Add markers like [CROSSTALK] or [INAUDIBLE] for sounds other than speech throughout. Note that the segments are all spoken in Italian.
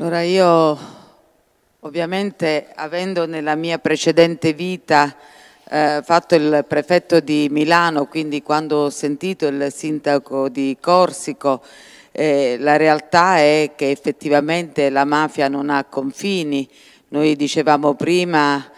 Allora io ovviamente avendo nella mia precedente vita eh, fatto il prefetto di Milano, quindi quando ho sentito il sindaco di Corsico, eh, la realtà è che effettivamente la mafia non ha confini. Noi dicevamo prima,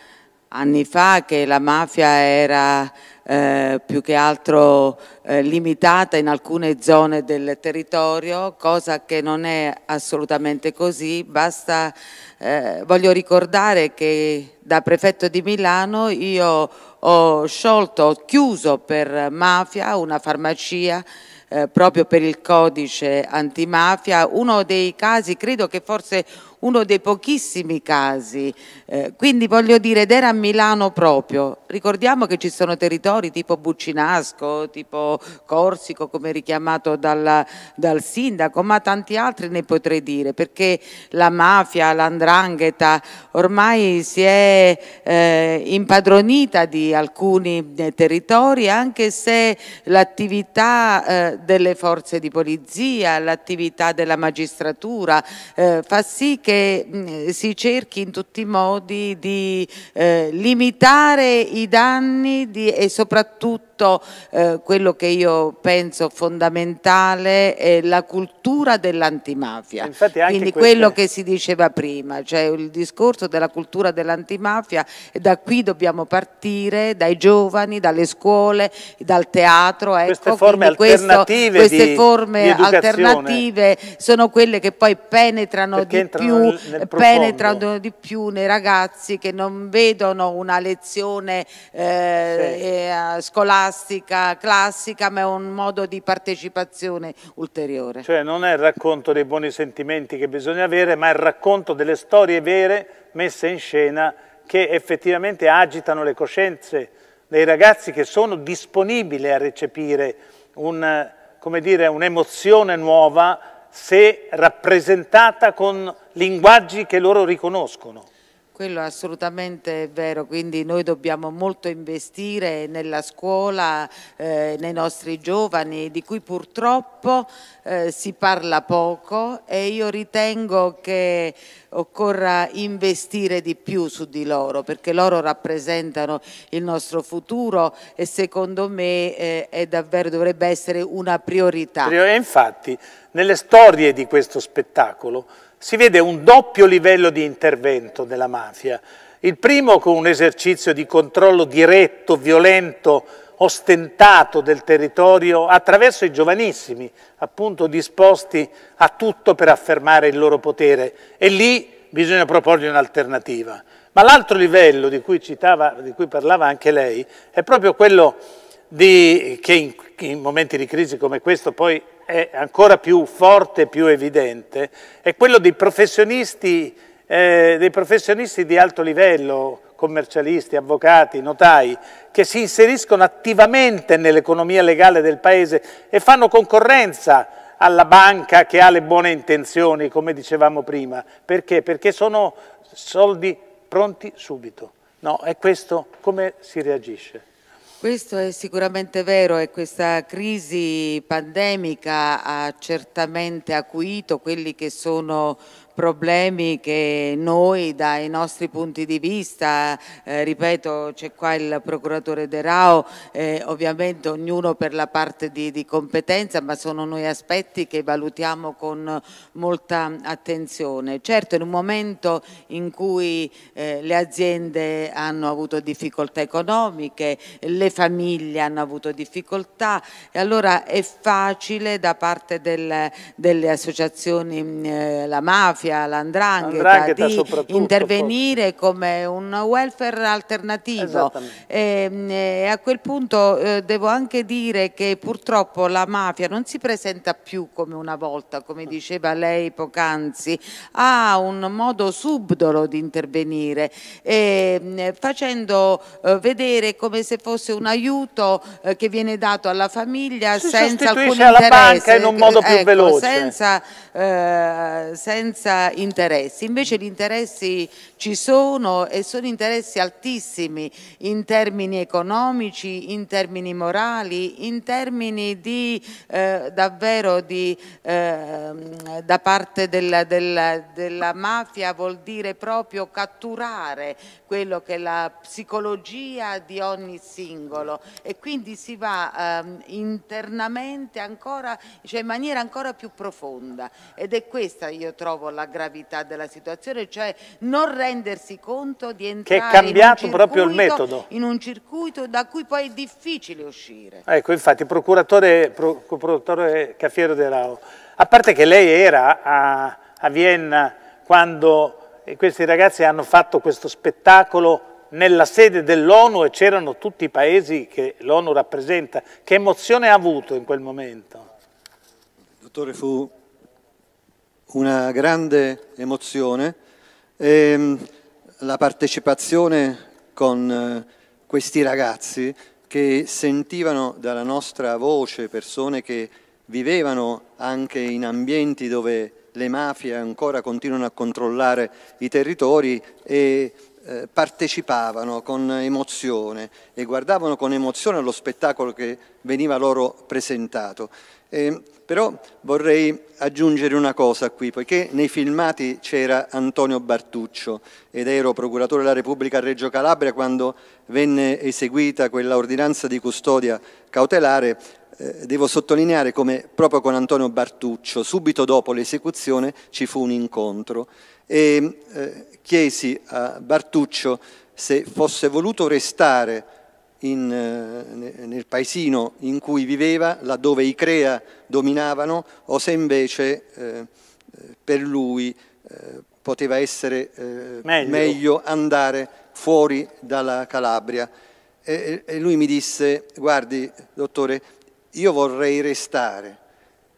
anni fa, che la mafia era eh, più che altro eh, limitata in alcune zone del territorio, cosa che non è assolutamente così. Basta, eh, voglio ricordare che da prefetto di Milano io ho sciolto, ho chiuso per mafia una farmacia eh, proprio per il codice antimafia, uno dei casi, credo che forse uno dei pochissimi casi, eh, quindi voglio dire ed era a Milano proprio, ricordiamo che ci sono territori tipo Buccinasco, tipo Corsico come richiamato dal, dal sindaco, ma tanti altri ne potrei dire perché la mafia, l'andrangheta ormai si è eh, impadronita di alcuni eh, territori anche se l'attività eh, delle forze di polizia, l'attività della magistratura eh, fa sì che che mm, si cerchi in tutti i modi di eh, limitare i danni di, e soprattutto soprattutto eh, quello che io penso fondamentale è la cultura dell'antimafia. Quindi quello che si diceva prima, cioè il discorso della cultura dell'antimafia, da qui dobbiamo partire, dai giovani, dalle scuole, dal teatro. Ecco. Queste forme Quindi alternative, queste di, forme di alternative sono quelle che poi penetrano, di più, penetrano di più nei ragazzi che non vedono una lezione eh, sì. Eh, scolastica scolastica classica, ma è un modo di partecipazione ulteriore. Cioè non è il racconto dei buoni sentimenti che bisogna avere, ma è il racconto delle storie vere messe in scena che effettivamente agitano le coscienze dei ragazzi che sono disponibili a recepire un'emozione nuova se rappresentata con linguaggi che loro riconoscono. Quello è assolutamente vero, quindi noi dobbiamo molto investire nella scuola, eh, nei nostri giovani, di cui purtroppo eh, si parla poco e io ritengo che occorra investire di più su di loro perché loro rappresentano il nostro futuro e secondo me eh, davvero, dovrebbe essere una priorità. E infatti nelle storie di questo spettacolo si vede un doppio livello di intervento della mafia. Il primo con un esercizio di controllo diretto, violento, ostentato del territorio attraverso i giovanissimi, appunto disposti a tutto per affermare il loro potere e lì bisogna proporgli un'alternativa. Ma l'altro livello di cui, citava, di cui parlava anche lei è proprio quello di, che in, in momenti di crisi come questo poi è ancora più forte, più evidente, è quello dei professionisti, eh, dei professionisti di alto livello, commercialisti, avvocati, notai, che si inseriscono attivamente nell'economia legale del Paese e fanno concorrenza alla banca che ha le buone intenzioni, come dicevamo prima. Perché? Perché sono soldi pronti subito. No, è questo come si reagisce. Questo è sicuramente vero e questa crisi pandemica ha certamente acuito quelli che sono problemi che noi dai nostri punti di vista, eh, ripeto c'è qua il procuratore De Rao, eh, ovviamente ognuno per la parte di, di, competenza ma sono noi aspetti che valutiamo con molta attenzione. Certo in un momento in cui eh, le aziende hanno avuto difficoltà economiche, le famiglie hanno avuto difficoltà e allora è facile da parte del, delle associazioni eh, la mafia, mafia, l'andrangheta, di intervenire forse. come un welfare alternativo. E, ehm, e, a quel punto eh, devo anche dire che purtroppo la mafia non si presenta più come una volta, come diceva lei poc'anzi, ha un modo subdolo di intervenire, e, ehm, facendo eh, vedere come se fosse un aiuto eh, che viene dato alla famiglia si senza alcun interesse. alla banca in un modo più ecco, veloce. Senza, eh, senza interessi, invece gli interessi ci sono e sono interessi altissimi in termini economici, in termini morali, in termini di eh, davvero di, eh, da parte della, della, della mafia vuol dire proprio catturare quello che è la psicologia di ogni singolo e quindi si va eh, internamente ancora, cioè in maniera ancora più profonda ed è questa io trovo la gravità della situazione, cioè non rendere rendersi conto di entrare che è cambiato in proprio il metodo. in un circuito da cui poi è difficile uscire. Ecco, infatti, procuratore, procuratore Caffiero De Rao, a parte che lei era a, a Vienna quando eh, questi ragazzi hanno fatto questo spettacolo nella sede dell'ONU e c'erano tutti i paesi che l'ONU rappresenta. Che emozione ha avuto in quel momento? Dottore, fu una grande emozione e ehm, la partecipazione con eh, questi ragazzi che sentivano dalla nostra voce persone che vivevano anche in ambienti dove le mafie ancora continuano a controllare i territori e eh, partecipavano con emozione e guardavano con emozione lo spettacolo che veniva loro presentato. E ehm, però vorrei aggiungere una cosa qui, poiché nei filmati c'era Antonio Bartuccio ed ero procuratore della Repubblica a Reggio Calabria quando venne eseguita quella ordinanza di custodia cautelare, eh, devo sottolineare come proprio con Antonio Bartuccio, subito dopo l'esecuzione, ci fu un incontro e eh, chiesi a Bartuccio se fosse voluto restare in, eh, nel paesino in cui viveva, laddove i Crea dominavano, o se invece eh, eh, per lui eh, poteva essere eh, meglio. meglio. andare fuori dalla Calabria. E, e, lui mi disse, guardi dottore, io vorrei restare.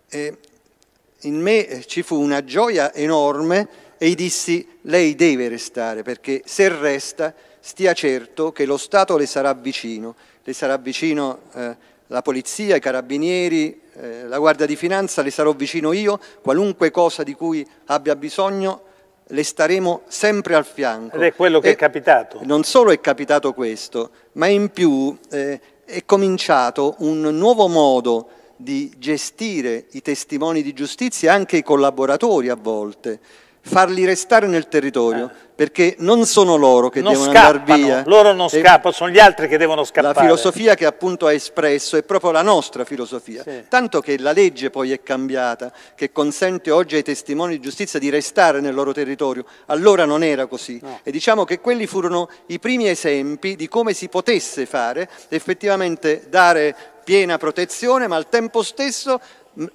E in me eh, ci fu una gioia enorme e gli dissi, lei deve restare perché se resta stia certo che lo Stato le sarà vicino, le sarà vicino eh, la polizia, i carabinieri, eh, la Guardia di Finanza, le sarò vicino io, qualunque cosa di cui abbia bisogno le staremo sempre al fianco. Ed è quello che e è capitato. Non solo è capitato questo, ma in più eh, è cominciato un nuovo modo di gestire i testimoni di giustizia e anche i collaboratori a volte, farli restare nel territorio, perché non sono loro che non devono scappano, andare via. Loro non eh, scappano, sono gli altri che devono scappare. La filosofia che appunto ha espresso è proprio la nostra filosofia, sì. tanto che la legge poi è cambiata, che consente oggi ai testimoni di giustizia di restare nel loro territorio, allora non era così. No. E diciamo che quelli furono i primi esempi di come si potesse fare effettivamente dare piena protezione, ma al tempo stesso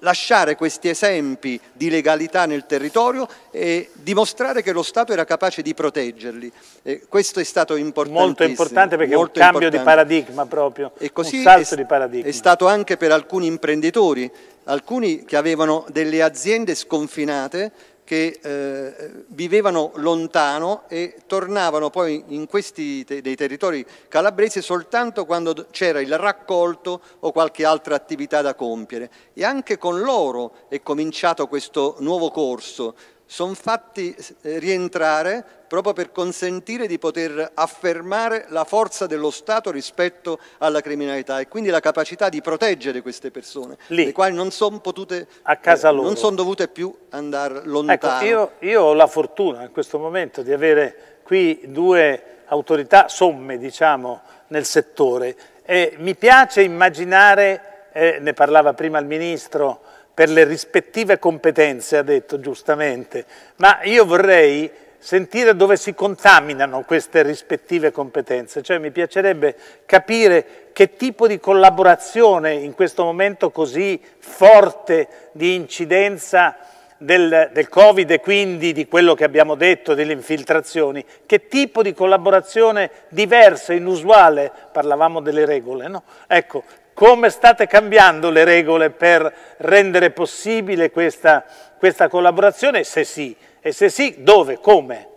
lasciare questi esempi di legalità nel territorio e dimostrare che lo Stato era capace di proteggerli. E eh, questo è stato importante. Molto importante perché molto è un cambio importante. di paradigma proprio, e così un salto è, di paradigma. È stato anche per alcuni imprenditori, alcuni che avevano delle aziende sconfinate che eh, vivevano lontano e tornavano poi in questi te- dei territori calabresi soltanto quando c'era il raccolto o qualche altra attività da compiere. E anche con loro è cominciato questo nuovo corso sono fatti eh, rientrare proprio per consentire di poter affermare la forza dello Stato rispetto alla criminalità e quindi la capacità di proteggere queste persone, Lì, le quali non sono potute, a casa eh, loro. non sono dovute più andare ecco, lontano. Ecco, io, io ho la fortuna in questo momento di avere qui due autorità somme, diciamo, nel settore e mi piace immaginare, eh, ne parlava prima il Ministro, per le rispettive competenze, ha detto giustamente, ma io vorrei sentire dove si contaminano queste rispettive competenze, cioè mi piacerebbe capire che tipo di collaborazione in questo momento così forte di incidenza del, del Covid e quindi di quello che abbiamo detto, delle infiltrazioni, che tipo di collaborazione diversa, inusuale, parlavamo delle regole, no? Ecco, come state cambiando le regole per rendere possibile questa, questa collaborazione, se sì, e se sì, dove, come?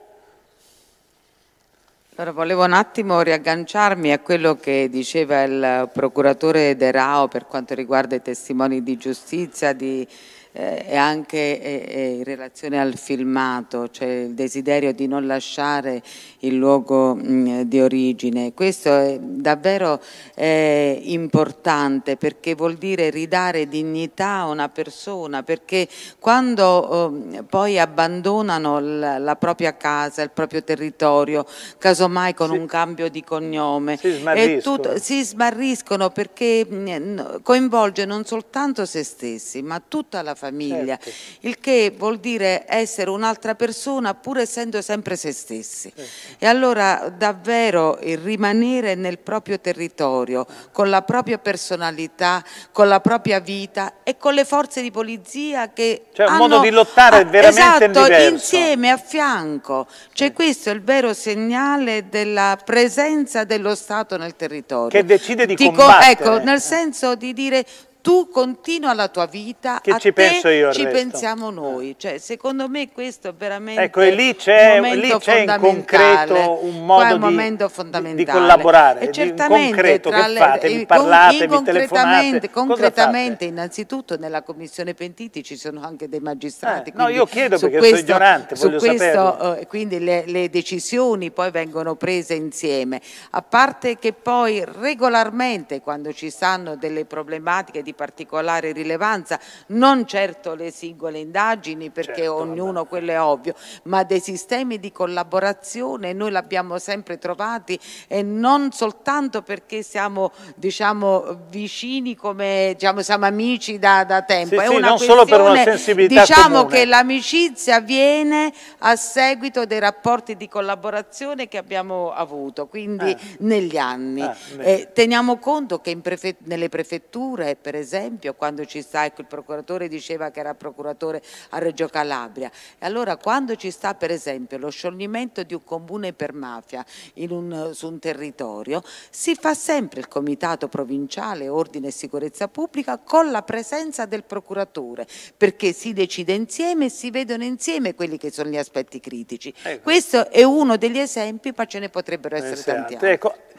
Allora, volevo un attimo riagganciarmi a quello che diceva il procuratore De Rao per quanto riguarda i testimoni di giustizia, di eh, e anche eh, eh, in relazione al filmato, cioè il desiderio di non lasciare il luogo mh, mm, di origine. Questo è davvero eh, importante perché vuol dire ridare dignità a una persona, perché quando oh, poi abbandonano la, la, propria casa, il proprio territorio, casomai con si, un cambio di cognome, si smarriscono, tutto, si smarriscono perché mh, mm, coinvolge non soltanto se stessi, ma tutta la famiglia famiglia, certo. il che vuol dire essere un'altra persona pur essendo sempre se stessi. Certo. E allora davvero il rimanere nel proprio territorio, con la propria personalità, con la propria vita e con le forze di polizia che Cioè hanno, un modo di lottare ah, veramente esatto, insieme, a fianco. Cioè questo è il vero segnale della presenza dello Stato nel territorio. Che decide di Dico, combattere. Ecco, nel senso di dire tu continua la tua vita, che ci penso io ci resto. pensiamo noi. Eh. Cioè, secondo me questo è veramente ecco, e lì c'è, in concreto un modo di, di, collaborare, e certamente, di concreto, le, fate? Vi parlate, vi telefonate? Concretamente, innanzitutto nella Commissione Pentiti ci sono anche dei magistrati. Eh, no, io chiedo perché questo, sono ignorante, voglio questo, eh, quindi le, le decisioni poi vengono prese insieme, a parte che poi regolarmente quando ci stanno delle problematiche di di particolare rilevanza, non certo le singole indagini perché certo, ognuno vabbè. quello è ovvio, ma dei sistemi di collaborazione noi l'abbiamo sempre trovati e non soltanto perché siamo diciamo, vicini come diciamo, siamo amici da, da tempo, sì, è sì, una non solo per una sensibilità diciamo comune. che l'amicizia viene a seguito dei rapporti di collaborazione che abbiamo avuto, quindi eh. negli anni. Eh, eh, teniamo conto che prefe nelle prefetture per esempio esempio quando ci sta, ecco il procuratore diceva che era procuratore a Reggio Calabria, e allora quando ci sta per esempio lo scioglimento di un comune per mafia un, su un territorio, si fa sempre il comitato provinciale ordine e sicurezza pubblica con la presenza del procuratore, perché si decide insieme e si vedono insieme quelli che sono gli aspetti critici. Ecco. Questo è uno degli esempi, ma ce ne potrebbero essere eh, tanti ecco, altri. Ecco.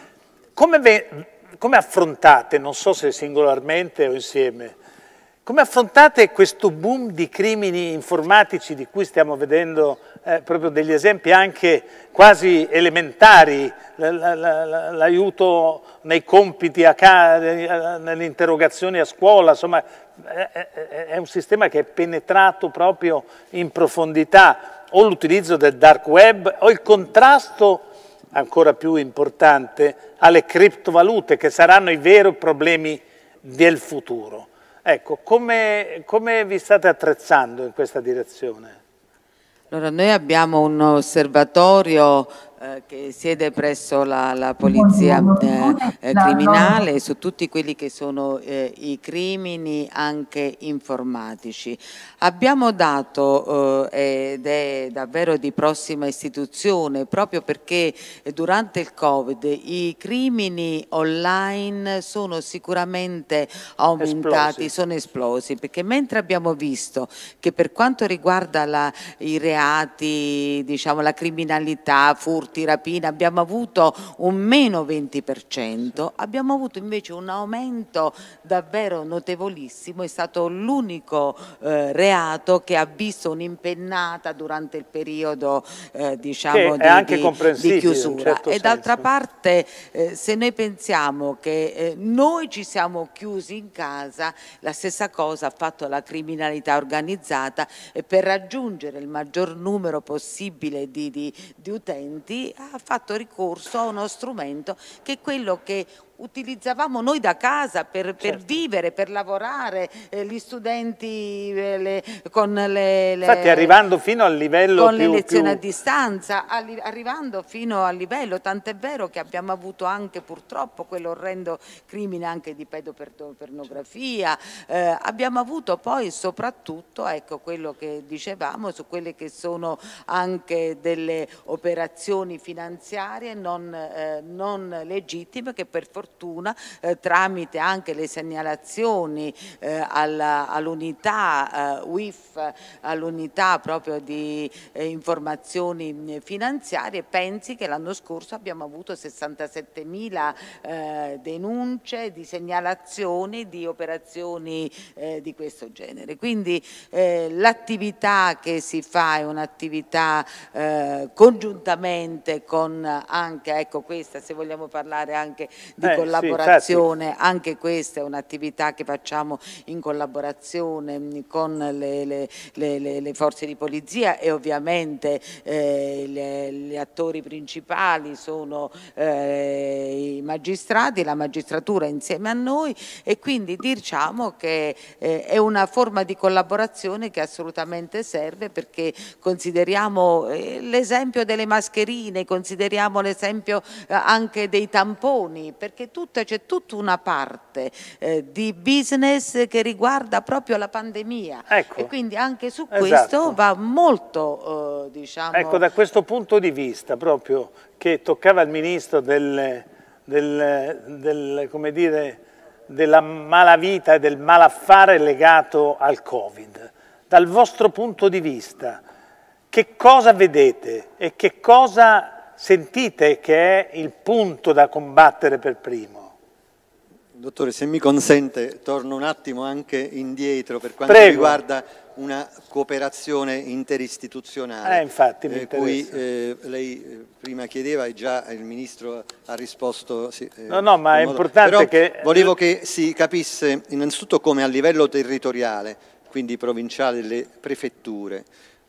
Come come affrontate, non so se singolarmente o insieme, come affrontate questo boom di crimini informatici di cui stiamo vedendo eh, proprio degli esempi anche quasi elementari, l'aiuto nei compiti, nelle interrogazioni a scuola, insomma è un sistema che è penetrato proprio in profondità, o l'utilizzo del dark web o il contrasto ancora più importante, alle criptovalute che saranno i veri problemi del futuro. Ecco, come, come vi state attrezzando in questa direzione? Allora, noi abbiamo un osservatorio eh, che siede presso la, la polizia eh, eh criminale su tutti quelli che sono eh, i crimini anche informatici. Abbiamo dato, eh, ed è davvero di prossima istituzione, proprio perché durante il Covid i crimini online sono sicuramente aumentati, esplosi. sono esplosi, perché mentre abbiamo visto che per quanto riguarda la, i reati, diciamo la criminalità, furto, furti, rapine, abbiamo avuto un meno 20%, abbiamo avuto invece un aumento davvero notevolissimo, è stato l'unico eh, reato che ha visto un'impennata durante il periodo eh, diciamo, di, di, di, chiusura. Certo e d'altra parte eh, se noi pensiamo che eh, noi ci siamo chiusi in casa, la stessa cosa ha fatto la criminalità organizzata e per raggiungere il maggior numero possibile di, di utenti ha fatto ricorso a uno strumento che è quello che utilizzavamo noi da casa per, per certo. vivere, per lavorare, eh, gli studenti eh, le, con le, le, Infatti arrivando fino al livello Con più, le lezioni più... a distanza, alli, arrivando fino al livello, tant'è vero che abbiamo avuto anche purtroppo quell'orrendo crimine anche di pedopornografia, eh, abbiamo avuto poi soprattutto, ecco quello che dicevamo, su quelle che sono anche delle operazioni finanziarie non, eh, non legittime che per fortuna fortuna eh, tramite anche le segnalazioni eh, all'unità all eh, WIF, all'unità proprio di eh, informazioni mm, finanziarie, pensi che l'anno scorso abbiamo avuto 67 mila eh, denunce di segnalazioni di operazioni di questo genere. Quindi l'attività che si fa è un'attività congiuntamente con anche ecco questa se vogliamo parlare anche di eh, eh, collaborazione, sì, certo. anche questa è un'attività che facciamo in collaborazione mm, con le, le, le, le forze di polizia e ovviamente eh, gli attori principali sono eh, i magistrati, la magistratura insieme a noi e quindi diciamo che eh, è una forma di collaborazione che assolutamente serve perché consideriamo eh, l'esempio delle mascherine, consideriamo l'esempio anche dei tamponi, perché perché c'è tutta una parte eh, di business che riguarda proprio la pandemia ecco. e quindi anche su esatto. questo va molto eh, diciamo... Ecco da questo punto di vista proprio che toccava al Ministro del, del, del come dire, della malavita e del malaffare legato al Covid. Dal vostro punto di vista, che cosa vedete e che cosa sentite che è il punto da combattere per primo. Dottore, se mi consente, torno un attimo anche indietro per quanto Prego. riguarda una cooperazione interistituzionale. Eh, infatti, mi eh, cui eh, lei eh, prima chiedeva e già il Ministro ha risposto. Sì, eh, no, no, ma è modo. importante Però che... Eh, volevo che si capisse innanzitutto come a livello territoriale, quindi provinciale, le prefetture,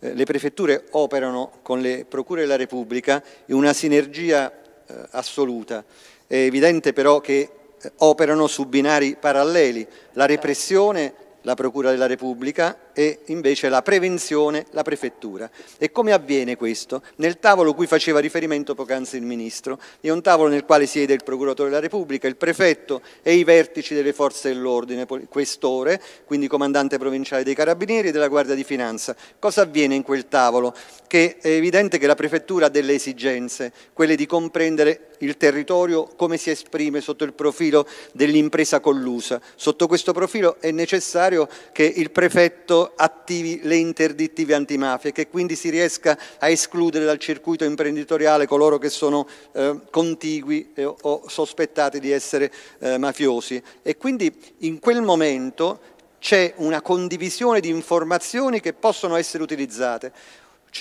eh, le prefetture operano con le procure della Repubblica in una sinergia eh, assoluta. È evidente però che eh, operano su binari paralleli. La repressione la Procura della Repubblica e invece la prevenzione la Prefettura. E come avviene questo? Nel tavolo cui faceva riferimento poc'anzi il Ministro, è un tavolo nel quale siede il Procuratore della Repubblica, il Prefetto e i vertici delle forze dell'ordine, questore, quindi comandante provinciale dei Carabinieri e della Guardia di Finanza. Cosa avviene in quel tavolo? Che è evidente che la Prefettura ha delle esigenze, quelle di comprendere il territorio come si esprime sotto il profilo dell'impresa collusa. Sotto questo profilo è necessario necessario che il prefetto attivi le interdittive antimafia, e che quindi si riesca a escludere dal circuito imprenditoriale coloro che sono eh, contigui eh, o sospettati di essere eh, mafiosi. E quindi in quel momento c'è una condivisione di informazioni che possono essere utilizzate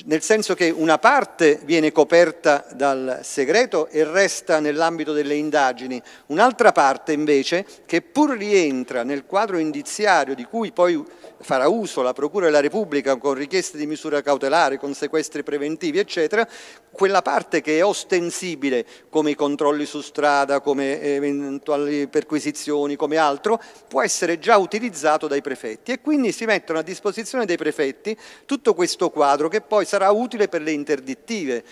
nel senso che una parte viene coperta dal segreto e resta nell'ambito delle indagini, un'altra parte invece che pur rientra nel quadro indiziario di cui poi farà uso la Procura della Repubblica con richieste di misura cautelare, con sequestri preventivi, eccetera, quella parte che è ostensibile, come i controlli su strada, come eventuali perquisizioni, come altro, può essere già utilizzato dai prefetti e quindi si mettono a disposizione dei prefetti tutto questo quadro che poi sarà utile per le interdittive.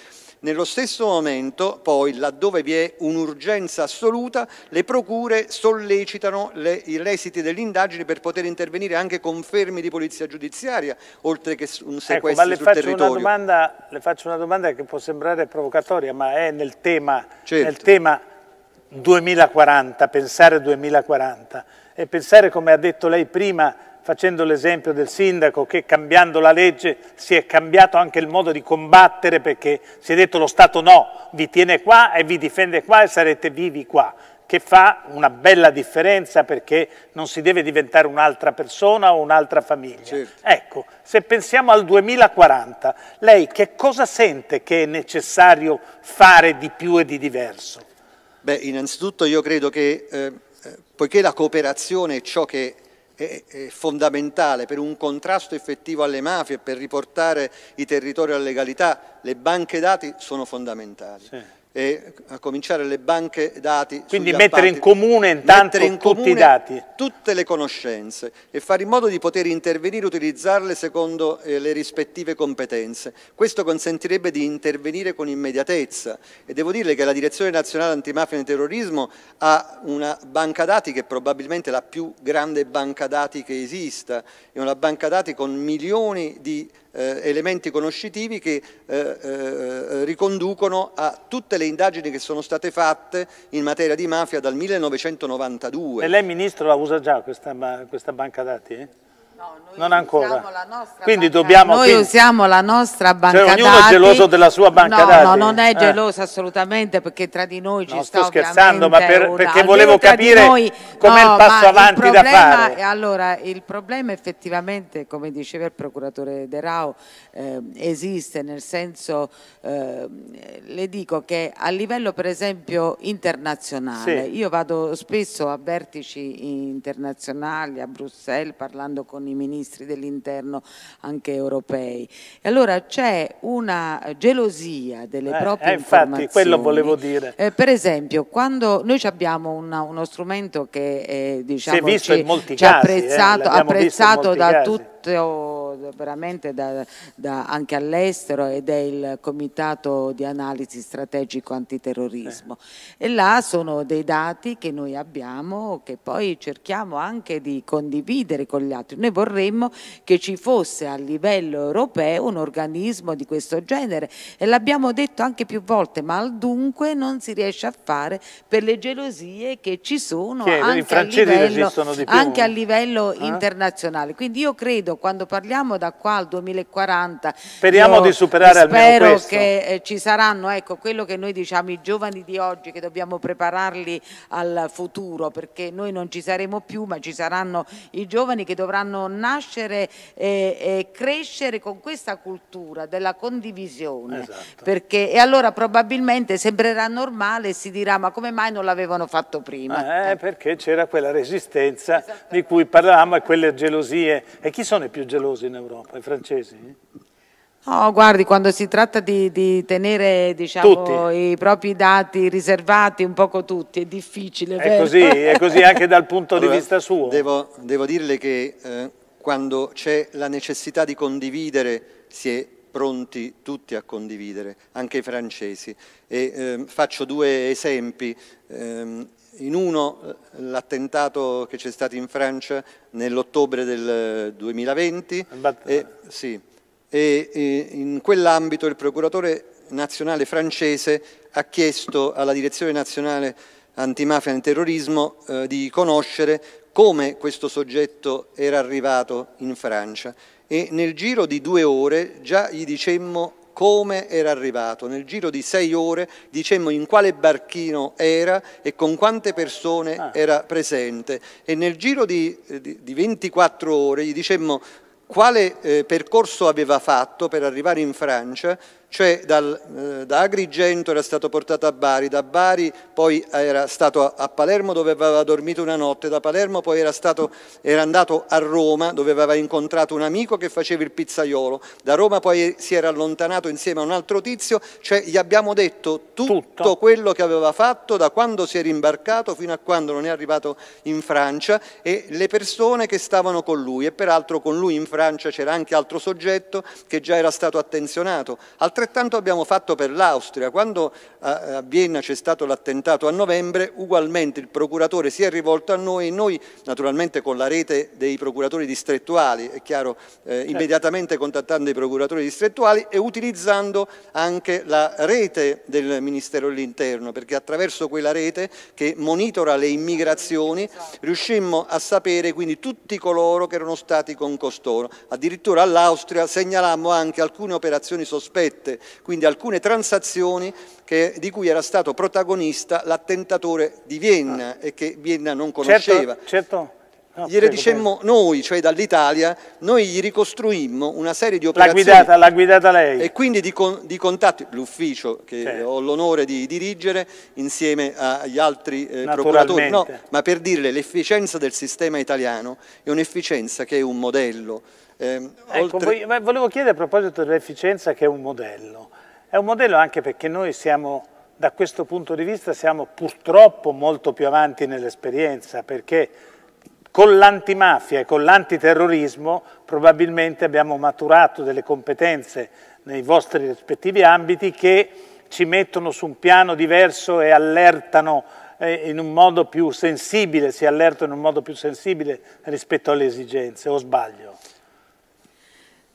Nello stesso momento, poi, laddove vi è un'urgenza assoluta, le procure sollecitano le, gli esiti delle indagini per poter intervenire anche con fermi di polizia giudiziaria, oltre che un sequestro ecco, ma le sul faccio territorio. Una domanda, le faccio una domanda che può sembrare provocatoria, ma è nel tema, certo. nel tema 2040, pensare 2040 e pensare, come ha detto lei prima, facendo l'esempio del sindaco che cambiando la legge si è cambiato anche il modo di combattere perché si è detto lo Stato no, vi tiene qua e vi difende qua e sarete vivi qua che fa una bella differenza perché non si deve diventare un'altra persona o un'altra famiglia. Certo. Ecco, se pensiamo al 2040, lei che cosa sente che è necessario fare di più e di diverso? Beh, innanzitutto io credo che, eh, eh poiché la cooperazione è ciò che è, è fondamentale per un contrasto effettivo alle mafie, per riportare i territori alla legalità, le banche dati sono fondamentali. Sì e a cominciare le banche dati. Quindi mettere appalti, in comune intanto in tutti i dati. Tutte le conoscenze e fare in modo di poter intervenire e utilizzarle secondo eh, le rispettive competenze. Questo consentirebbe di intervenire con immediatezza e devo dirle che la Direzione Nazionale Antimafia e Terrorismo ha una banca dati che è probabilmente la più grande banca dati che esista, è una banca dati con milioni di eh, elementi conoscitivi che eh, eh, eh, riconducono a tutte le indagini che sono state fatte in materia di mafia dal 1992. E lei Ministro la usa già questa, questa banca dati? Eh? No, non ancora. Quindi dobbiamo noi usiamo la nostra banca cioè, ognuno dati. è geloso della sua banca no, dati. No, non è eh. geloso eh. assolutamente perché tra di noi ci no, sta sto scherzando, ma per, una, perché volevo capire noi, com'è no, il passo avanti il problema, da fare. Allora, il problema effettivamente, come diceva il procuratore De Rao, eh, esiste nel senso eh, le dico che a livello per esempio internazionale, sì. io vado spesso a vertici internazionali a Bruxelles parlando con i i ministri dell'interno anche europei. E allora c'è una gelosia delle eh, proprie eh, infatti, quello volevo dire. Eh, per esempio, quando noi abbiamo una, uno strumento che eh, diciamo, ci, ci casi, eh, apprezzato, apprezzato da tutti veramente da, da anche all'estero ed è il Comitato di Analisi Strategico Antiterrorismo. Eh. E là sono dei dati che noi abbiamo, che poi cerchiamo anche di condividere con gli altri. Noi vorremmo che ci fosse a livello europeo un organismo di questo genere e l'abbiamo detto anche più volte, ma al dunque non si riesce a fare per le gelosie che ci sono che anche, a livello, anche a livello eh? internazionale. Quindi io credo quando parliamo abbiamo da qua al 2040. Speriamo di superare almeno questo. Spero che eh, ci saranno, ecco, quello che noi diciamo, i giovani di oggi che dobbiamo prepararli al futuro, perché noi non ci saremo più, ma ci saranno i giovani che dovranno nascere e, eh, e crescere con questa cultura della condivisione. Esatto. Perché, e allora probabilmente sembrerà normale e si dirà ma come mai non l'avevano fatto prima? Eh, eh. Perché c'era quella resistenza di cui parlavamo e quelle gelosie. E chi sono i più gelosi? in Europa? I francesi? No, guardi, quando si tratta di, di tenere diciamo, i propri dati riservati un poco tutti, è difficile. È così, è così, anche dal punto allora, di vista suo. Devo, devo dirle che eh, quando c'è la necessità di condividere si è pronti tutti a condividere, anche i francesi. E, eh, faccio due esempi. Eh, in uno eh, l'attentato che c'è stato in Francia nell'ottobre del 2020 eh, e, sì, e, e in quell'ambito il procuratore nazionale francese ha chiesto alla direzione nazionale antimafia e terrorismo eh, di conoscere come questo soggetto era arrivato in Francia e nel giro di due ore già gli dicemmo come era arrivato, nel giro di sei ore dicemmo in quale barchino era e con quante persone ah. era presente e nel giro di, eh, di, di 24 ore gli dicemmo quale eh, percorso aveva fatto per arrivare in Francia cioè dal, eh, da Agrigento era stato portato a Bari, da Bari poi era stato a, Palermo dove aveva dormito una notte, da Palermo poi era, stato, era, andato a Roma dove aveva incontrato un amico che faceva il pizzaiolo, da Roma poi si era allontanato insieme a un altro tizio, cioè gli abbiamo detto tutto, tutto. quello che aveva fatto da quando si era imbarcato fino a quando non è arrivato in Francia e le persone che stavano con lui e peraltro con lui in Francia c'era anche altro soggetto che già era stato attenzionato. Altre Altrettanto abbiamo fatto per l'Austria. Quando eh, a Vienna c'è stato l'attentato a novembre, ugualmente il procuratore si è rivolto a noi, noi naturalmente con la rete dei procuratori distrettuali, è chiaro, eh, certo. immediatamente contattando i procuratori distrettuali e utilizzando anche la rete del Ministero dell'Interno, perché attraverso quella rete che monitora le immigrazioni esatto. riuscimmo a sapere quindi tutti coloro che erano stati con costoro. Addirittura all'Austria segnalammo anche alcune operazioni sospette cosiddette, quindi alcune transazioni che, di cui era stato protagonista l'attentatore di Vienna ah. e che Vienna non certo, conosceva. Certo, certo. No, Gliele dicemmo noi, cioè dall'Italia, noi gli ricostruimmo una serie di operazioni. L'ha guidata, l'ha guidata lei. E quindi di, con, di contatti, l'ufficio che certo. ho l'onore di dirigere insieme agli altri eh, procuratori. No, ma per dirle, l'efficienza del sistema italiano è un'efficienza che è un modello eh, ecco, oltre... voi, volevo chiedere a proposito dell'efficienza che è un modello. È un modello anche perché noi siamo, da questo punto di vista, siamo purtroppo molto più avanti nell'esperienza perché con l'antimafia e con l'antiterrorismo probabilmente abbiamo maturato delle competenze nei vostri rispettivi ambiti che ci mettono su un piano diverso e allertano eh, in un modo più sensibile, si allertano in un modo più sensibile rispetto alle esigenze, o sbaglio?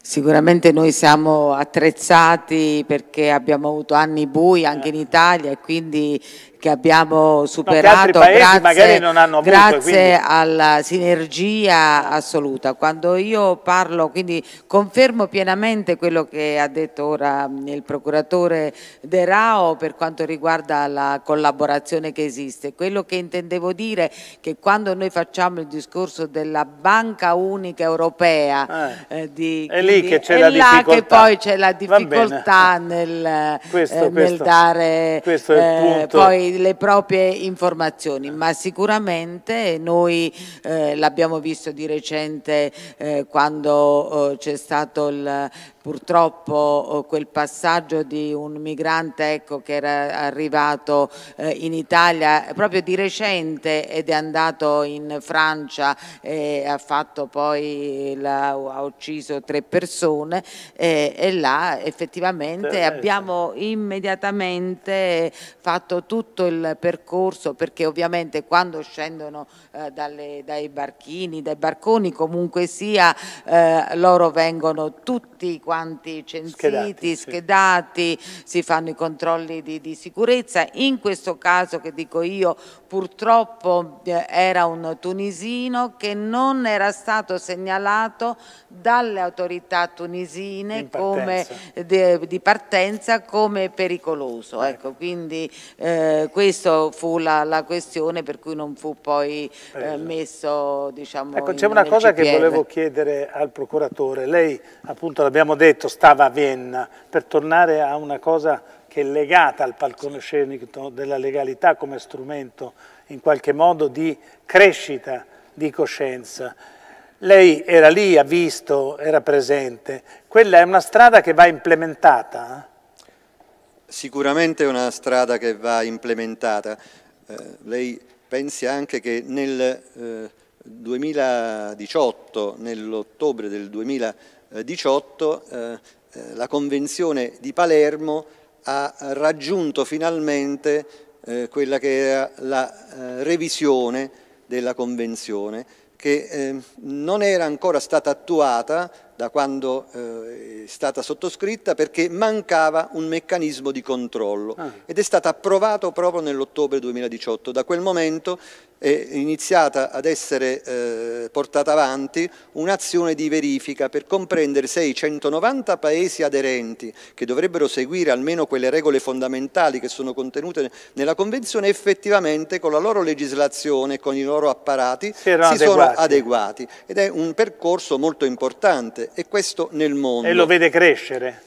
Sicuramente noi siamo attrezzati perché abbiamo avuto anni bui anche in Italia e quindi che abbiamo superato no, che grazie, avuto, grazie quindi... alla sinergia assoluta. Quando io parlo, quindi confermo pienamente quello che ha detto ora il procuratore De Rao per quanto riguarda la collaborazione che esiste. Quello che intendevo dire è che quando noi facciamo il discorso della banca unica europea, eh, eh, di, è lì che è la difficoltà. che poi c'è la difficoltà nel, questo, eh, questo, dare questo è il eh, punto. poi le proprie informazioni, ma sicuramente noi eh, l'abbiamo visto di recente eh, quando eh, c'è stato il purtroppo oh, quel passaggio di un migrante ecco, che era arrivato eh, in Italia proprio di recente ed è andato in Francia e ha, fatto poi, la, ha ucciso tre persone e, eh, e là effettivamente Perfetto. abbiamo immediatamente fatto tutto il percorso perché ovviamente quando scendono eh, dalle, dai barchini, dai barconi comunque sia eh, loro vengono tutti quanti quanti censiti, schedati, schedati sì. si fanno i controlli di, di, sicurezza. In questo caso che dico io purtroppo eh, era un tunisino che non era stato segnalato dalle autorità tunisine partenza. Come, de, di partenza come pericoloso. Ecco, ecco quindi eh, questa fu la, la, questione per cui non fu poi eh, messo diciamo, ecco, C'è una cosa CPR. che volevo chiedere al procuratore. Lei appunto l'abbiamo detto detto stava a Vienna, per tornare a una cosa che è legata al palcoscenico della legalità come strumento in qualche modo di crescita di coscienza. Lei era lì, ha visto, era presente. Quella è una strada che va implementata? Eh? Sicuramente è una strada che va implementata. Eh, lei pensi anche che nel eh, 2018, nell'ottobre del 2018, 18 eh, eh, eh, la Convenzione di Palermo ha raggiunto finalmente quella che era la revisione della Convenzione che non era ancora stata attuata da quando eh, è stata sottoscritta perché mancava un meccanismo di controllo ah. ed è stata approvata proprio nell'ottobre 2018. Da quel momento è iniziata ad essere eh, portata avanti un'azione di verifica per comprendere se i 190 paesi aderenti che dovrebbero seguire almeno quelle regole fondamentali che sono contenute nella Convenzione effettivamente con la loro legislazione e con i loro apparati si, si sono adeguati ed è un percorso molto importante e questo nel mondo. E lo vede crescere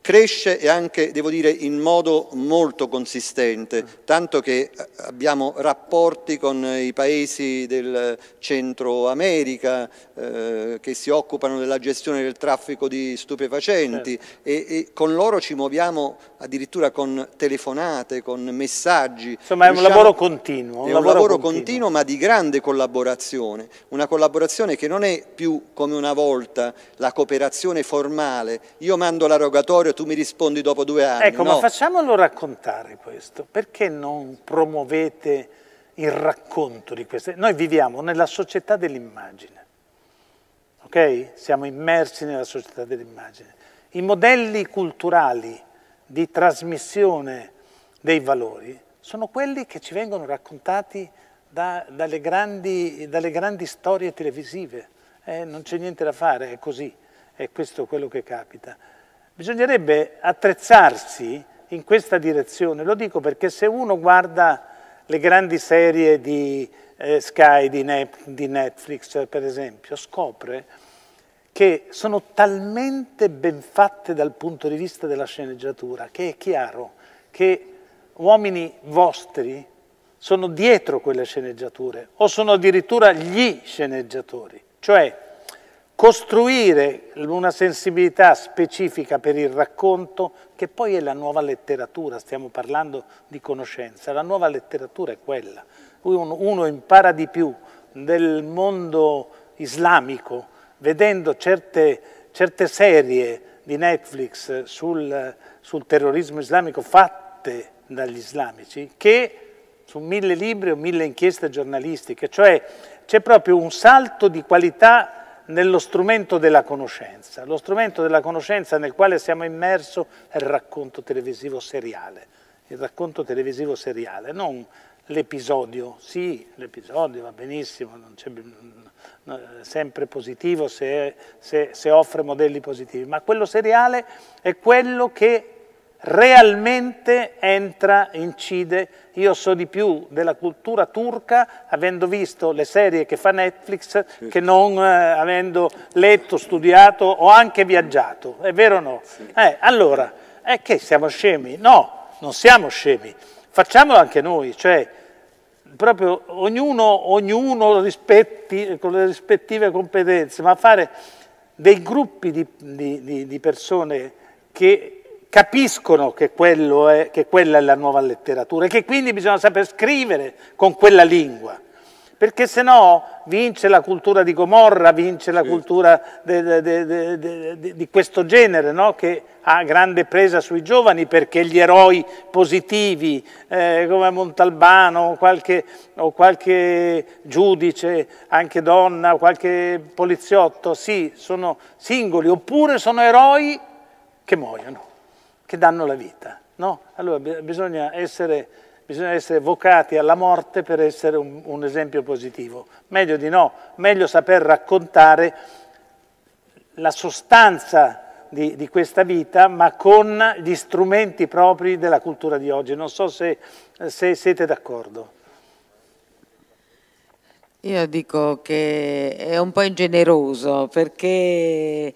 cresce e anche, devo dire, in modo molto consistente, tanto che eh, abbiamo rapporti con i paesi del Centro America eh, che si occupano della gestione del traffico di stupefacenti certo. e, e, con loro ci muoviamo addirittura con telefonate, con messaggi. Insomma è un Riusciamo... lavoro continuo. Un è un lavoro, lavoro continuo. ma di grande collaborazione, una collaborazione che non è più come una volta la cooperazione formale, io mando la interrogatorio, tu mi rispondi dopo due anni. Ecco, no. ma facciamolo raccontare questo. Perché non promuovete il racconto di queste? Noi viviamo nella società dell'immagine, ok? Siamo immersi nella società dell'immagine. I modelli culturali di trasmissione dei valori sono quelli che ci vengono raccontati da, dalle, grandi, dalle, grandi, storie televisive. Eh, non c'è niente da fare, è così, è questo quello che capita. Bisognerebbe attrezzarsi in questa direzione, lo dico perché se uno guarda le grandi serie di eh, Sky, di, ne di Netflix cioè, per esempio, scopre che sono talmente ben fatte dal punto di vista della sceneggiatura che è chiaro che uomini vostri sono dietro quelle sceneggiature o sono addirittura gli sceneggiatori. Cioè costruire una sensibilità specifica per il racconto che poi è la nuova letteratura, stiamo parlando di conoscenza, la nuova letteratura è quella, uno impara di più del mondo islamico vedendo certe, certe serie di Netflix sul, sul terrorismo islamico fatte dagli islamici che su mille libri o mille inchieste giornalistiche, cioè c'è proprio un salto di qualità nello strumento della conoscenza. Lo strumento della conoscenza nel quale siamo immersi è il racconto televisivo seriale. Il racconto televisivo seriale, non l'episodio. Sì, l'episodio va benissimo, è sempre positivo se, se, se offre modelli positivi, ma quello seriale è quello che realmente entra, incide. Io so di più della cultura turca, avendo visto le serie che fa Netflix, sì. che non eh, avendo letto, studiato o anche viaggiato. È vero o no? Sì. Eh, allora, è eh, che siamo scemi? No, non siamo scemi. Facciamolo anche noi, cioè proprio ognuno, ognuno rispetti con le rispettive competenze, ma fare dei gruppi di, di, di, di persone che capiscono che, è, che, quella è la nuova letteratura e che quindi bisogna saper scrivere con quella lingua, perché se no vince la cultura di Gomorra, vince la cultura de, de, de, di questo genere, no? che ha grande presa sui giovani perché gli eroi positivi eh, come Montalbano qualche, o qualche, giudice, anche donna, o qualche poliziotto, sì, sono singoli, oppure sono eroi che muoiono che danno la vita. No? Allora bisogna essere, bisogna essere, vocati alla morte per essere un, un esempio positivo. Meglio di no, meglio saper raccontare la sostanza di, di, questa vita, ma con gli strumenti propri della cultura di oggi. Non so se, se siete d'accordo. Io dico che è un po' ingeneroso perché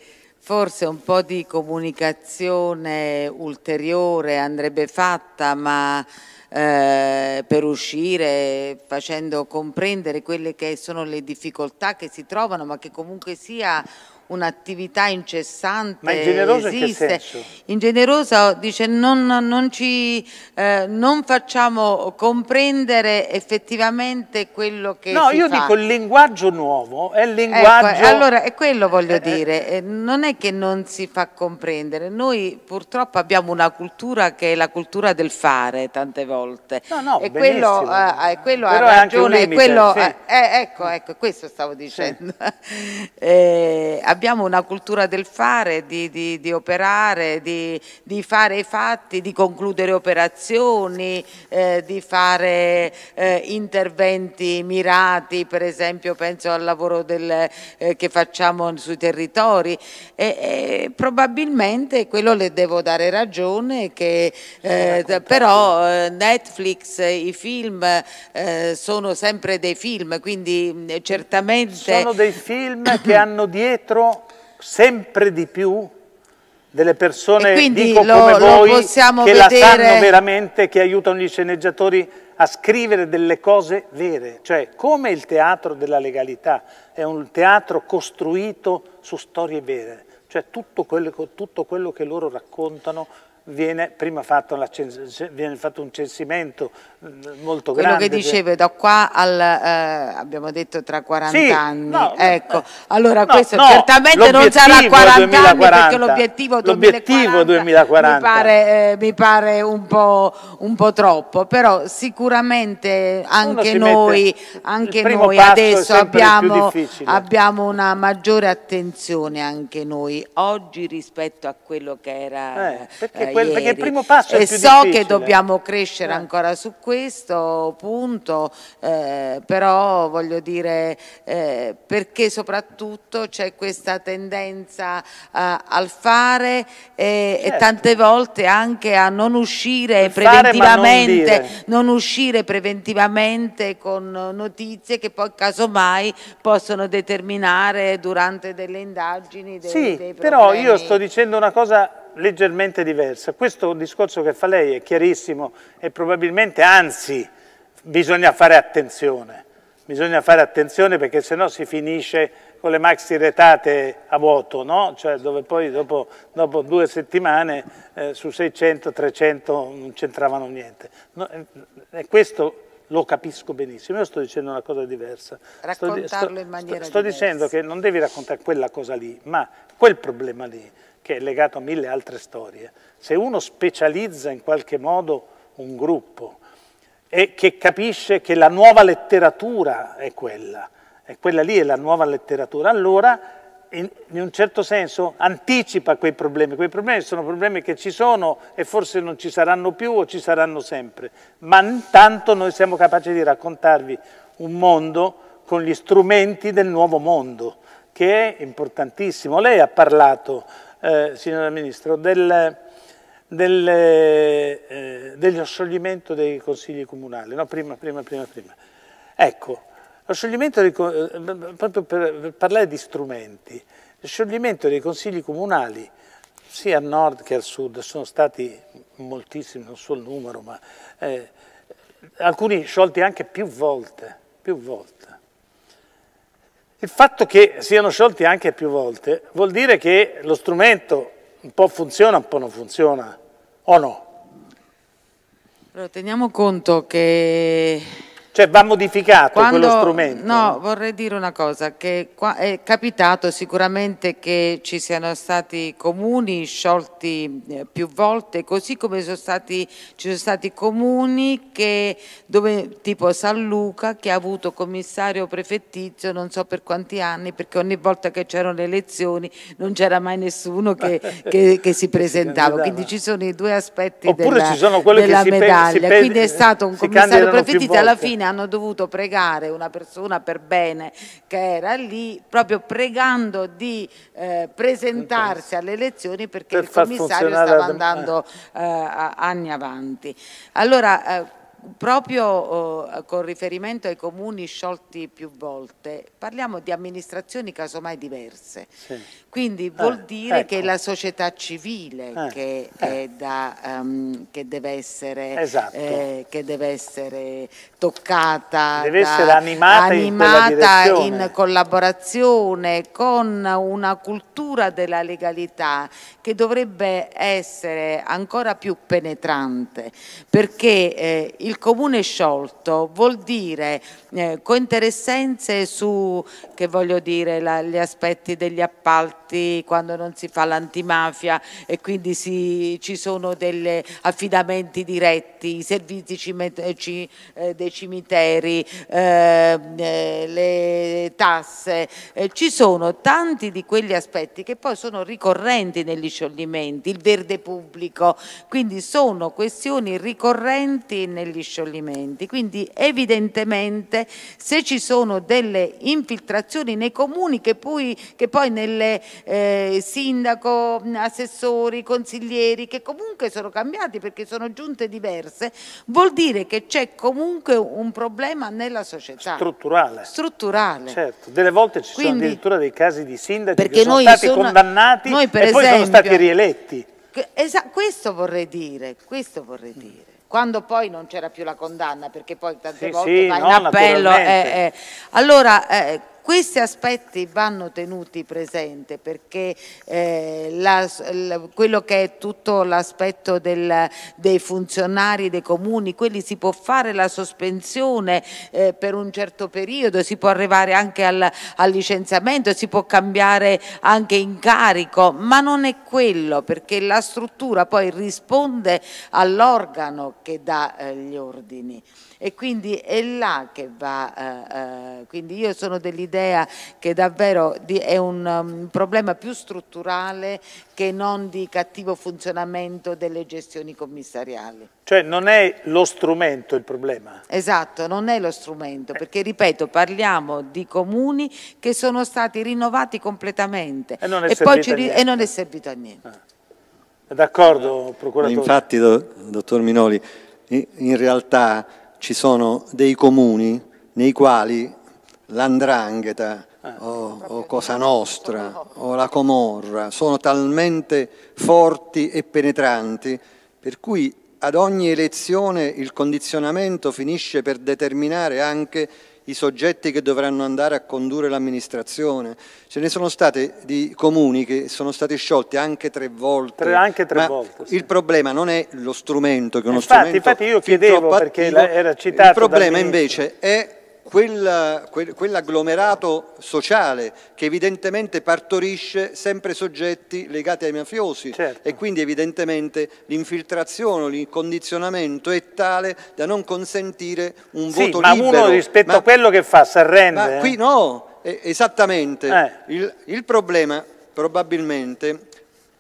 Forse un po' di comunicazione ulteriore andrebbe fatta, ma eh, per uscire facendo comprendere quelle che sono le difficoltà che si trovano, ma che comunque sia un'attività incessante. Ma ingenerosa esiste. in che senso? Ingenerosa dice non, non ci, eh, non facciamo comprendere effettivamente quello che No, io fa. dico il linguaggio nuovo è il ecco, linguaggio... Ecco, allora, è quello voglio eh, eh. dire, eh, non è che non si fa comprendere, noi purtroppo abbiamo una cultura che è la cultura del fare tante volte. No, no, e benissimo. quello, eh, quello ha ragione, limite, quello, sì. eh, ecco, ecco, questo stavo dicendo. Sì. [LAUGHS] eh, abbiamo una cultura del fare, di, di, di operare, di, di, fare i fatti, di concludere operazioni, eh, di fare eh, interventi mirati, per esempio penso al lavoro del, eh, che facciamo sui territori e, e, probabilmente quello le devo dare ragione che eh, però eh, Netflix, i film eh, sono sempre dei film, quindi mm, certamente... Sono dei film che hanno dietro sempre di più delle persone dico lo, come voi che vedere... la sanno veramente, che aiutano gli sceneggiatori a scrivere delle cose vere, cioè come il teatro della legalità è un teatro costruito su storie vere, cioè tutto quello, tutto quello che loro raccontano viene prima fatto, viene fatto un censimento mm, molto Quello grande. Quello cioè che dicevo, da qua al, eh, abbiamo detto tra 40 sì, anni, no, eh, ecco. Eh, allora no, questo no, certamente non sarà 40 2040, anni perché l'obiettivo 2040, 2040. Mi, pare, eh, mi, pare, un po', un po' troppo, però sicuramente anche noi, anche noi adesso abbiamo, abbiamo, una maggiore attenzione anche noi oggi rispetto a quello che era eh, perché eh, quel, perché il primo passo e è più so difficile. che dobbiamo crescere eh. ancora su questo punto, eh, però voglio dire eh, perché soprattutto c'è questa tendenza eh, al fare eh, e, certo. e, tante volte anche a non uscire il preventivamente, non, non uscire preventivamente con notizie che poi casomai possono determinare durante delle indagini dei, sì, dei però io sto dicendo una cosa leggermente diversa. Questo discorso che fa lei è chiarissimo e probabilmente, anzi, bisogna fare attenzione. Bisogna fare attenzione perché sennò si finisce con le maxi retate a vuoto, no? cioè dove poi dopo, dopo due settimane eh, su 600, 300 non c'entravano niente. No, eh, e questo lo capisco benissimo, io sto dicendo una cosa diversa. Raccontarlo sto, in maniera sto, sto diversa. Sto dicendo che non devi raccontare quella cosa lì, ma quel problema lì che è legato a mille altre storie, se uno specializza in qualche modo un gruppo e che capisce che la nuova letteratura è quella, e quella lì è la nuova letteratura, allora in, un certo senso anticipa quei problemi, quei problemi sono problemi che ci sono e forse non ci saranno più o ci saranno sempre, ma intanto noi siamo capaci di raccontarvi un mondo con gli strumenti del nuovo mondo, che è importantissimo. Lei ha parlato eh, signora Ministro, del, eh, del, eh, dello scioglimento dei consigli comunali. No, prima, prima, prima, prima. Ecco, lo scioglimento, dei, eh, proprio per, per parlare di strumenti, lo scioglimento dei consigli comunali sia al nord che al sud, sono stati moltissimi, non so il numero, ma eh, alcuni sciolti anche più volte, più volte. Il fatto che siano sciolti anche più volte vuol dire che lo strumento un po' funziona, un po' non funziona, o no? Allora, teniamo conto che cioè va modificato Quando, quello strumento. No, vorrei dire una cosa, che è capitato sicuramente che ci siano stati comuni sciolti eh, più volte, così come sono stati, ci sono stati comuni che, dove, tipo San Luca che ha avuto commissario prefettizio non so per quanti anni, perché ogni volta che c'erano le elezioni non c'era mai nessuno che, [LAUGHS] che, che si presentava. Quindi ci sono i due aspetti Oppure della, della medaglia. Pe- Quindi è stato un commissario prefettizio alla fine hanno dovuto pregare una persona per bene che era lì, proprio pregando di eh, presentarsi alle elezioni perché per il commissario stava andando eh, eh anni avanti. Allora, eh, proprio eh, con riferimento ai comuni sciolti più volte, parliamo di amministrazioni casomai diverse, sì. quindi eh, vuol eh, dire ecco. che è la società civile eh, che, eh. è da, um, che, deve essere, esatto. Eh, che, deve essere, toccata, deve da, essere animata, animata in, in collaborazione con una cultura della legalità che dovrebbe essere ancora più penetrante, perché il comune sciolto vuol dire eh, cointeressenze su che voglio dire, la, gli aspetti degli appalti quando non si fa l'antimafia e quindi si, ci sono degli affidamenti diretti, i servizi cimetici, eh, eh, dei cimiteri, ehm, eh, le tasse, eh, ci sono tanti di quegli aspetti che poi sono ricorrenti negli scioglimenti, il verde pubblico, quindi sono questioni ricorrenti negli gli scioglimenti. Quindi evidentemente se ci sono delle infiltrazioni nei comuni che poi, che poi nelle eh, sindaco, assessori, consiglieri, che comunque sono cambiati perché sono giunte diverse, vuol dire che c'è comunque un problema nella società. Strutturale. Strutturale. Certo, delle volte ci Quindi, sono addirittura dei casi di sindaci che sono stati sono, condannati e poi sono stati rieletti. questo vorrei dire, questo vorrei dire quando poi non c'era più la condanna, perché poi tante sì, volte sì, va in no, appello. Eh, eh. Allora, eh, questi aspetti vanno tenuti presenti perché eh, la, la, quello che è tutto l'aspetto dei funzionari dei comuni, quelli si può fare la sospensione eh, per un certo periodo, si può arrivare anche al, al licenziamento, si può cambiare anche incarico, ma non è quello perché la struttura poi risponde all'organo che dà eh, gli ordini e quindi è là che va, eh, eh, quindi io sono dell'idea l'idea che davvero è un um, problema più strutturale che non di cattivo funzionamento delle gestioni commissariali. Cioè non è lo strumento il problema? Esatto, non è lo strumento, eh. perché ripeto, parliamo di comuni che sono stati rinnovati completamente e non è, e servito, a e non è servito, a niente. Ah. D'accordo, procuratore? Infatti, dottor Minoli, in realtà ci sono dei comuni nei quali l'andrangheta ah. o, o, Cosa Nostra o la Comorra sono talmente forti e penetranti per cui ad ogni elezione il condizionamento finisce per determinare anche i soggetti che dovranno andare a condurre l'amministrazione. Ce ne sono stati di comuni che sono stati sciolti anche tre volte. Tre, anche tre volte. Sì. Il problema non è lo strumento che uno infatti, strumento. Infatti io chiedevo attivo, perché era citato. Il problema invece è quell'agglomerato sociale che evidentemente partorisce sempre soggetti legati ai mafiosi certo. e quindi evidentemente l'infiltrazione, il condizionamento è tale da non consentire un sì, voto ma libero. Ma uno rispetto ma, a quello che fa si arrende. Ma eh? qui no, esattamente. Eh. Il, il problema probabilmente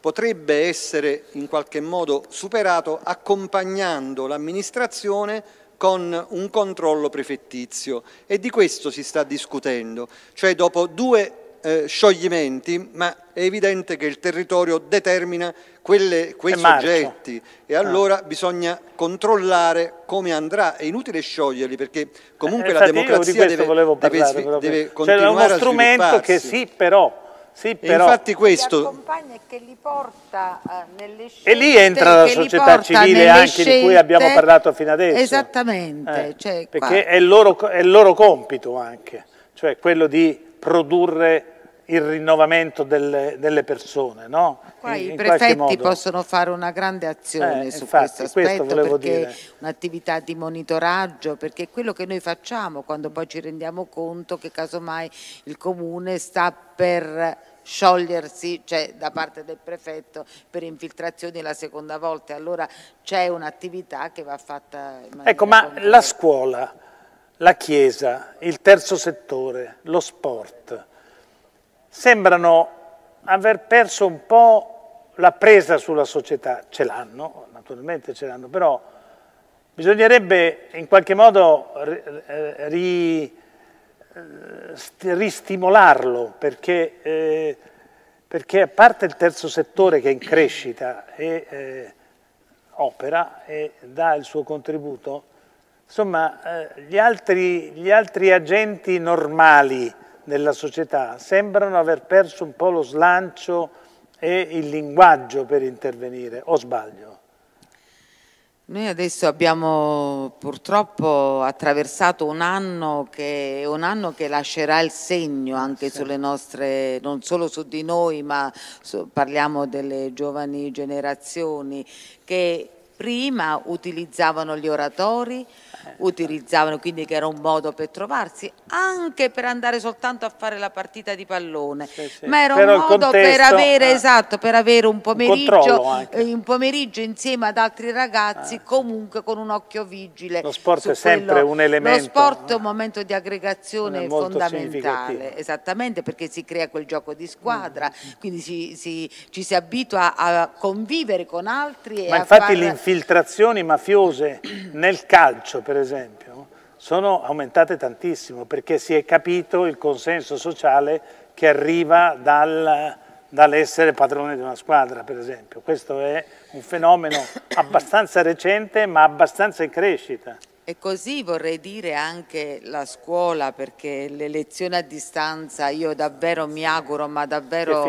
potrebbe essere in qualche modo superato accompagnando l'amministrazione con un controllo prefettizio e di questo si sta discutendo, cioè dopo due eh, scioglimenti, ma è evidente che il territorio determina quelle, quei soggetti e ah. allora ah. bisogna controllare come andrà, è inutile scioglierli perché comunque eh, la democrazia deve, parlare, deve, deve, deve cioè, a svilupparsi. C'era uno strumento che sì però sì, però... Infatti questo... Scelte, eh, e lì entra la società civile anche scelte... di cui abbiamo parlato fino adesso. Esattamente. Eh, cioè, perché è il, loro, è il loro compito anche, cioè quello di produrre il rinnovamento delle, delle persone. No? Qua in, i in prefetti possono fare una grande azione eh, su infatti, questo aspetto questo perché un'attività di monitoraggio, perché è quello che noi facciamo quando poi ci rendiamo conto che casomai il comune sta per sciogliersi cioè, da parte del prefetto per infiltrazioni la seconda volta allora c'è un'attività che va fatta Ecco, ma concreta. la scuola, la chiesa, il terzo settore, lo sport, sembrano aver perso un po' la presa sulla società. Ce l'hanno, naturalmente ce l'hanno, però bisognerebbe in qualche modo ri, eh, eh, ristimolarlo, perché, eh, perché, a parte il terzo settore che è in crescita e eh, opera e dà il suo contributo, insomma eh, gli, altri, gli altri agenti normali, della società sembrano aver perso un po' lo slancio e il linguaggio per intervenire, o sbaglio? Noi adesso abbiamo purtroppo attraversato un anno che, un anno che lascerà il segno anche sì. sulle nostre, non solo su di noi, ma su, parliamo delle giovani generazioni che prima utilizzavano gli oratori, Certo. utilizzavano, quindi che era un modo per trovarsi, anche per andare soltanto a fare la partita di pallone, sì, sì. ma era Però un modo contesto, per avere, eh, esatto, per avere un pomeriggio, un, eh, un pomeriggio insieme ad altri ragazzi, eh. comunque con un occhio vigile. Lo sport è sempre quello, un elemento. Lo sport è un momento di aggregazione fondamentale, esattamente perché si crea quel gioco di squadra, mm. quindi si, si, ci si abitua a convivere con altri. ma infatti far... le infiltrazioni mafiose nel calcio, per per esempio, sono aumentate tantissimo perché si è capito il consenso sociale che arriva dal, dall'essere padrone di una squadra, per esempio. Questo è un fenomeno [COUGHS] abbastanza recente ma abbastanza in crescita. E così vorrei dire anche la scuola, perché le lezioni a distanza io davvero mi auguro, ma davvero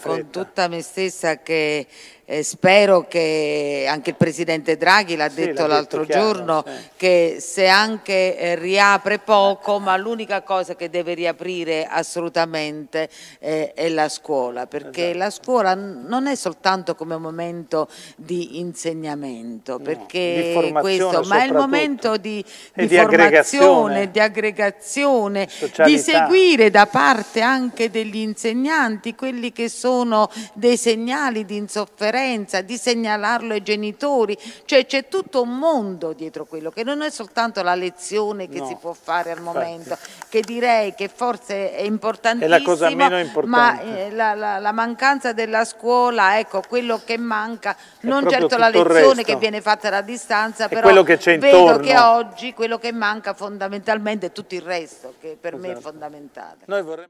con tutta me stessa che eh, spero che anche il Presidente Draghi l'ha sì, detto l'altro giorno, sì. che se anche eh, riapre poco, ma l'unica cosa che deve riaprire assolutamente eh, è la scuola, perché esatto. la scuola non è soltanto come momento di insegnamento, perché no, di questo, ma è il momento di, di, di formazione, di aggregazione, socialità. di seguire da parte anche degli insegnanti quelli che sono dei segnali di insofferenza sofferenza, di segnalarlo ai genitori, cioè c'è tutto un mondo dietro quello che non è soltanto la lezione che no, si può fare al momento, infatti. che direi che forse è importantissimo, è la cosa meno eh, importante. ma la, la, la, mancanza della scuola, ecco quello che manca, è non certo la lezione che viene fatta da distanza, è però quello che c'è intorno. che oggi quello che manca fondamentalmente è tutto il resto, che per esatto. me è esatto. fondamentale.